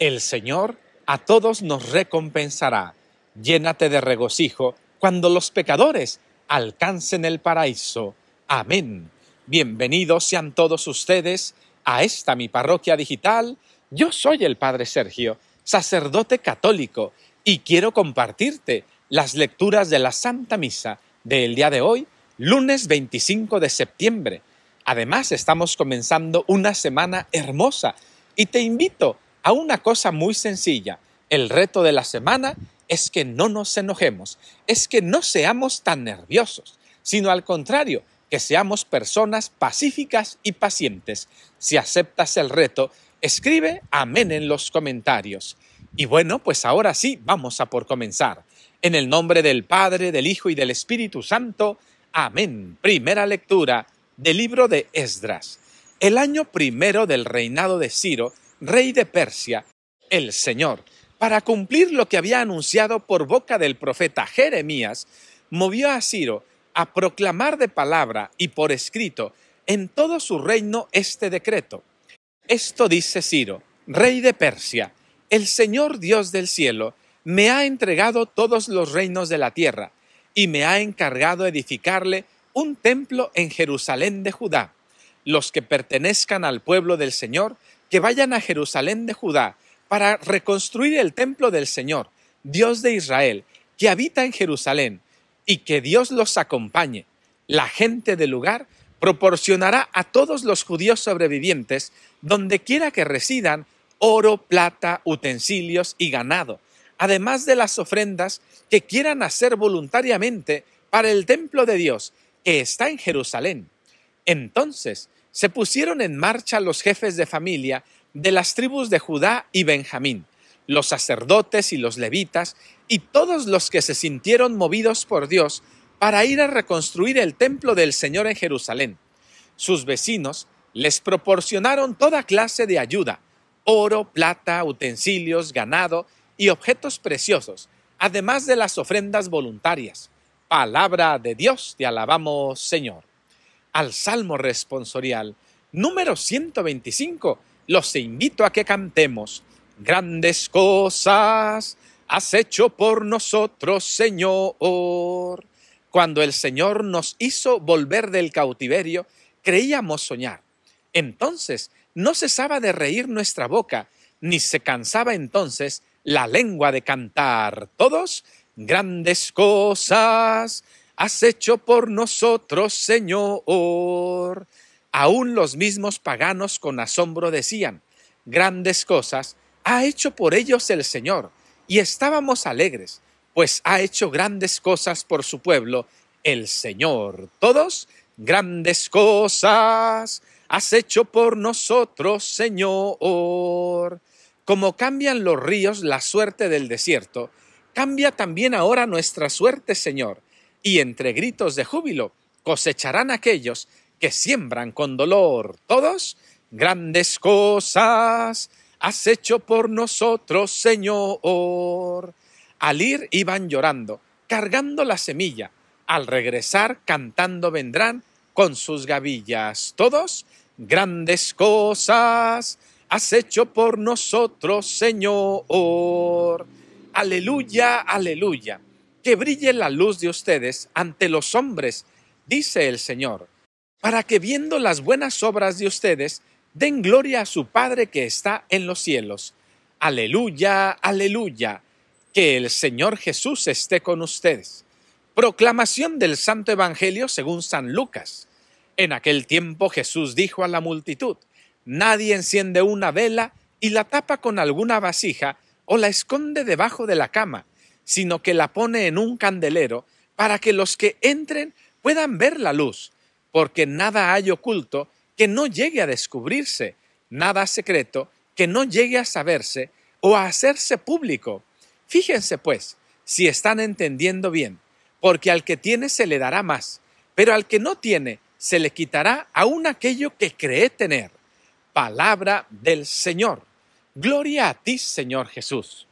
El Señor a todos nos recompensará. Llénate de regocijo cuando los pecadores alcancen el paraíso. Amén. Bienvenidos sean todos ustedes a esta mi parroquia digital. Yo soy el Padre Sergio, sacerdote católico, y quiero compartirte las lecturas de la Santa Misa del día de hoy, lunes 25 de septiembre. Además, estamos comenzando una semana hermosa y te invito a una cosa muy sencilla. El reto de la semana es que no nos enojemos, es que no seamos tan nerviosos, sino al contrario, que seamos personas pacíficas y pacientes. Si aceptas el reto, escribe amén en los comentarios. Y bueno, pues ahora sí, vamos a por comenzar. En el nombre del Padre, del Hijo y del Espíritu Santo. Amén. Primera lectura del libro de Esdras. El año primero del reinado de Ciro, rey de Persia, el Señor, para cumplir lo que había anunciado por boca del profeta Jeremías, movió a Ciro a proclamar de palabra y por escrito en todo su reino este decreto. Esto dice Ciro, rey de Persia, el Señor Dios del cielo me ha entregado todos los reinos de la tierra y me ha encargado edificarle un templo en Jerusalén de Judá. Los que pertenezcan al pueblo del Señor que vayan a Jerusalén de Judá para reconstruir el templo del Señor, Dios de Israel, que habita en Jerusalén, y que Dios los acompañe. La gente del lugar proporcionará a todos los judíos sobrevivientes, donde quiera que residan, oro, plata, utensilios y ganado, además de las ofrendas que quieran hacer voluntariamente para el templo de Dios, que está en Jerusalén. Entonces se pusieron en marcha los jefes de familia de las tribus de Judá y Benjamín, los sacerdotes y los levitas, y todos los que se sintieron movidos por Dios para ir a reconstruir el templo del Señor en Jerusalén. Sus vecinos les proporcionaron toda clase de ayuda, oro, plata, utensilios, ganado y objetos preciosos, además de las ofrendas voluntarias. Palabra de Dios, te alabamos, Señor al Salmo responsorial número 125, los invito a que cantemos. Grandes cosas has hecho por nosotros, Señor. Cuando el Señor nos hizo volver del cautiverio, creíamos soñar. Entonces no cesaba de reír nuestra boca, ni se cansaba entonces la lengua de cantar. Todos, grandes cosas has hecho por nosotros, Señor. Aún los mismos paganos con asombro decían, grandes cosas ha hecho por ellos el Señor. Y estábamos alegres, pues ha hecho grandes cosas por su pueblo el Señor. Todos, grandes cosas has hecho por nosotros, Señor. Como cambian los ríos la suerte del desierto, cambia también ahora nuestra suerte, Señor y entre gritos de júbilo cosecharán aquellos que siembran con dolor. Todos, grandes cosas has hecho por nosotros, Señor. Al ir iban llorando, cargando la semilla. Al regresar cantando vendrán con sus gavillas. Todos, grandes cosas has hecho por nosotros, Señor. Aleluya, aleluya que brille la luz de ustedes ante los hombres, dice el Señor, para que viendo las buenas obras de ustedes, den gloria a su Padre que está en los cielos. Aleluya, aleluya, que el Señor Jesús esté con ustedes. Proclamación del Santo Evangelio según San Lucas. En aquel tiempo Jesús dijo a la multitud, Nadie enciende una vela y la tapa con alguna vasija o la esconde debajo de la cama sino que la pone en un candelero para que los que entren puedan ver la luz, porque nada hay oculto que no llegue a descubrirse, nada secreto que no llegue a saberse o a hacerse público. Fíjense, pues, si están entendiendo bien, porque al que tiene se le dará más, pero al que no tiene se le quitará aún aquello que cree tener. Palabra del Señor. Gloria a ti, Señor Jesús.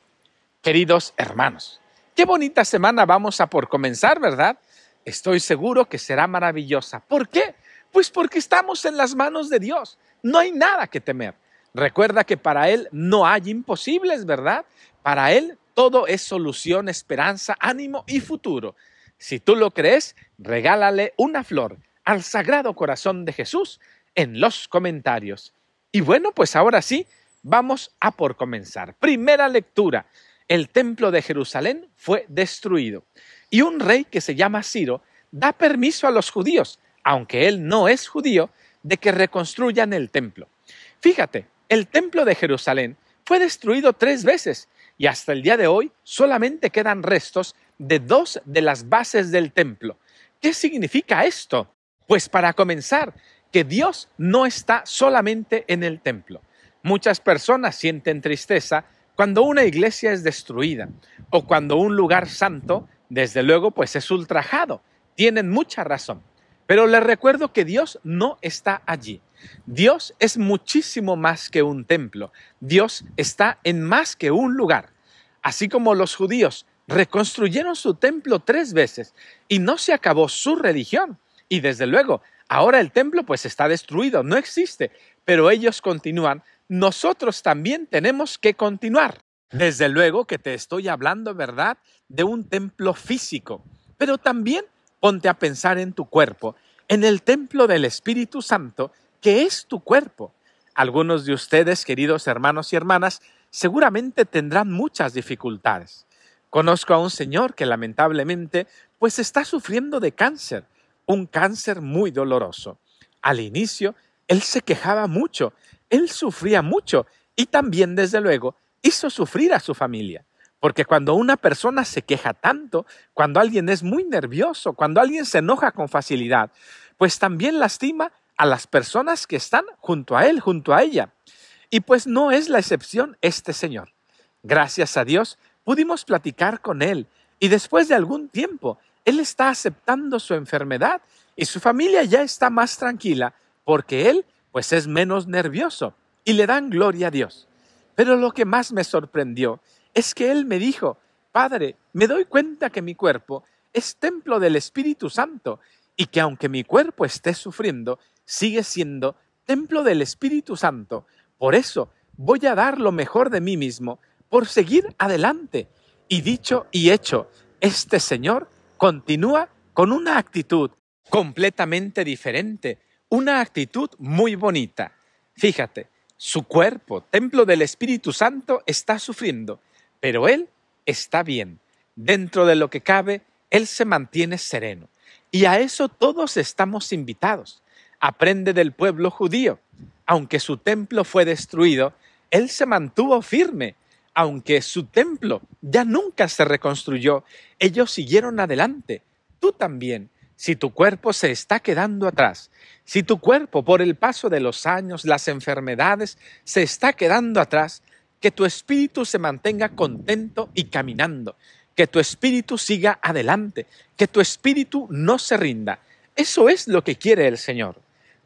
Queridos hermanos, Qué bonita semana vamos a por comenzar, ¿verdad? Estoy seguro que será maravillosa. ¿Por qué? Pues porque estamos en las manos de Dios. No hay nada que temer. Recuerda que para Él no hay imposibles, ¿verdad? Para Él todo es solución, esperanza, ánimo y futuro. Si tú lo crees, regálale una flor al Sagrado Corazón de Jesús en los comentarios. Y bueno, pues ahora sí, vamos a por comenzar. Primera lectura el templo de Jerusalén fue destruido. Y un rey que se llama Ciro da permiso a los judíos, aunque él no es judío, de que reconstruyan el templo. Fíjate, el templo de Jerusalén fue destruido tres veces y hasta el día de hoy solamente quedan restos de dos de las bases del templo. ¿Qué significa esto? Pues para comenzar, que Dios no está solamente en el templo. Muchas personas sienten tristeza cuando una iglesia es destruida o cuando un lugar santo, desde luego, pues es ultrajado, tienen mucha razón. Pero les recuerdo que Dios no está allí. Dios es muchísimo más que un templo. Dios está en más que un lugar. Así como los judíos reconstruyeron su templo tres veces y no se acabó su religión. Y desde luego, ahora el templo pues está destruido, no existe, pero ellos continúan nosotros también tenemos que continuar. Desde luego que te estoy hablando, ¿verdad?, de un templo físico, pero también ponte a pensar en tu cuerpo, en el templo del Espíritu Santo, que es tu cuerpo. Algunos de ustedes, queridos hermanos y hermanas, seguramente tendrán muchas dificultades. Conozco a un señor que lamentablemente pues está sufriendo de cáncer, un cáncer muy doloroso. Al inicio, él se quejaba mucho él sufría mucho y también, desde luego, hizo sufrir a su familia. Porque cuando una persona se queja tanto, cuando alguien es muy nervioso, cuando alguien se enoja con facilidad, pues también lastima a las personas que están junto a él, junto a ella. Y pues no es la excepción este señor. Gracias a Dios pudimos platicar con él y después de algún tiempo él está aceptando su enfermedad y su familia ya está más tranquila porque él pues es menos nervioso y le dan gloria a Dios. Pero lo que más me sorprendió es que él me dijo, Padre, me doy cuenta que mi cuerpo es templo del Espíritu Santo y que aunque mi cuerpo esté sufriendo, sigue siendo templo del Espíritu Santo. Por eso voy a dar lo mejor de mí mismo por seguir adelante. Y dicho y hecho, este Señor continúa con una actitud completamente diferente una actitud muy bonita. Fíjate, su cuerpo, templo del Espíritu Santo, está sufriendo, pero él está bien. Dentro de lo que cabe, él se mantiene sereno. Y a eso todos estamos invitados. Aprende del pueblo judío. Aunque su templo fue destruido, él se mantuvo firme. Aunque su templo ya nunca se reconstruyó, ellos siguieron adelante. Tú también si tu cuerpo se está quedando atrás, si tu cuerpo por el paso de los años, las enfermedades, se está quedando atrás, que tu espíritu se mantenga contento y caminando, que tu espíritu siga adelante, que tu espíritu no se rinda. Eso es lo que quiere el Señor.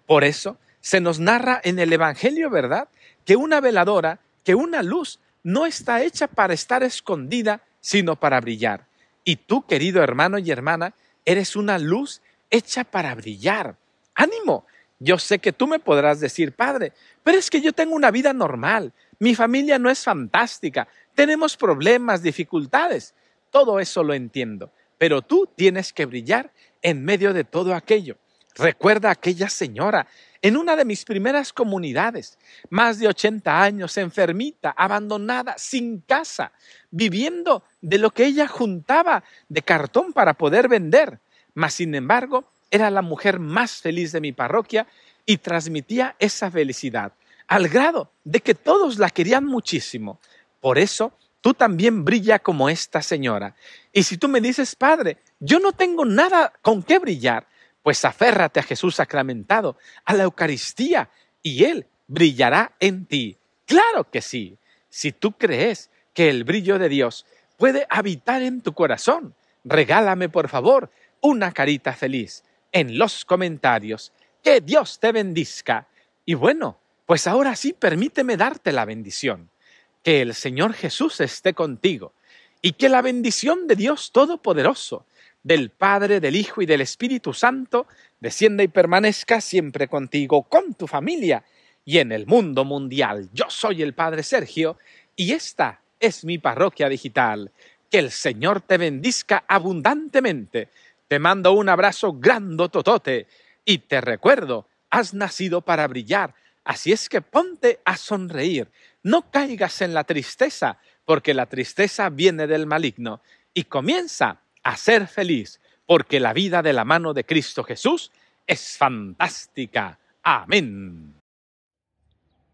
Por eso se nos narra en el Evangelio, ¿verdad? Que una veladora, que una luz, no está hecha para estar escondida, sino para brillar. Y tú, querido hermano y hermana, Eres una luz hecha para brillar. Ánimo, yo sé que tú me podrás decir, padre, pero es que yo tengo una vida normal, mi familia no es fantástica, tenemos problemas, dificultades. Todo eso lo entiendo, pero tú tienes que brillar en medio de todo aquello. Recuerda a aquella señora en una de mis primeras comunidades, más de 80 años, enfermita, abandonada, sin casa, viviendo de lo que ella juntaba de cartón para poder vender. Mas, sin embargo, era la mujer más feliz de mi parroquia y transmitía esa felicidad, al grado de que todos la querían muchísimo. Por eso, tú también brilla como esta señora. Y si tú me dices, Padre, yo no tengo nada con qué brillar, pues aférrate a Jesús sacramentado, a la Eucaristía, y Él brillará en ti. Claro que sí, si tú crees que el brillo de Dios puede habitar en tu corazón. Regálame, por favor, una carita feliz en los comentarios. Que Dios te bendizca. Y bueno, pues ahora sí permíteme darte la bendición. Que el Señor Jesús esté contigo y que la bendición de Dios Todopoderoso, del Padre, del Hijo y del Espíritu Santo, descienda y permanezca siempre contigo, con tu familia y en el mundo mundial. Yo soy el Padre Sergio y esta es mi parroquia digital. Que el Señor te bendizca abundantemente. Te mando un abrazo Totote, y te recuerdo, has nacido para brillar, así es que ponte a sonreír. No caigas en la tristeza, porque la tristeza viene del maligno y comienza a ser feliz, porque la vida de la mano de Cristo Jesús es fantástica. Amén.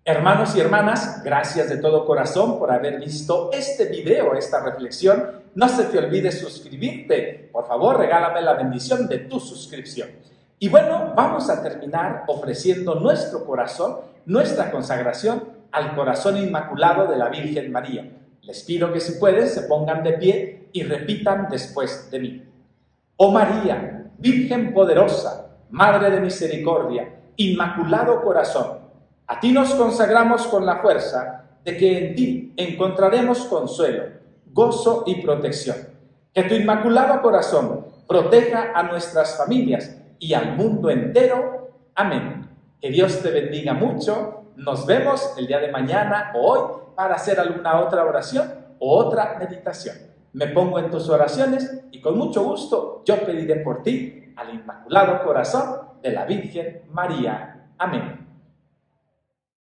Hermanos y hermanas, gracias de todo corazón por haber visto este video, esta reflexión. No se te olvide suscribirte. Por favor, regálame la bendición de tu suscripción. Y bueno, vamos a terminar ofreciendo nuestro corazón, nuestra consagración al corazón inmaculado de la Virgen María. Les pido que si pueden se pongan de pie y repitan después de mí. Oh María, Virgen poderosa, Madre de Misericordia, Inmaculado Corazón a ti nos consagramos con la fuerza de que en ti encontraremos consuelo, gozo y protección. Que tu inmaculado corazón proteja a nuestras familias y al mundo entero. Amén. Que Dios te bendiga mucho. Nos vemos el día de mañana o hoy para hacer alguna otra oración o otra meditación. Me pongo en tus oraciones y con mucho gusto yo pediré por ti al Inmaculado Corazón de la Virgen María. Amén.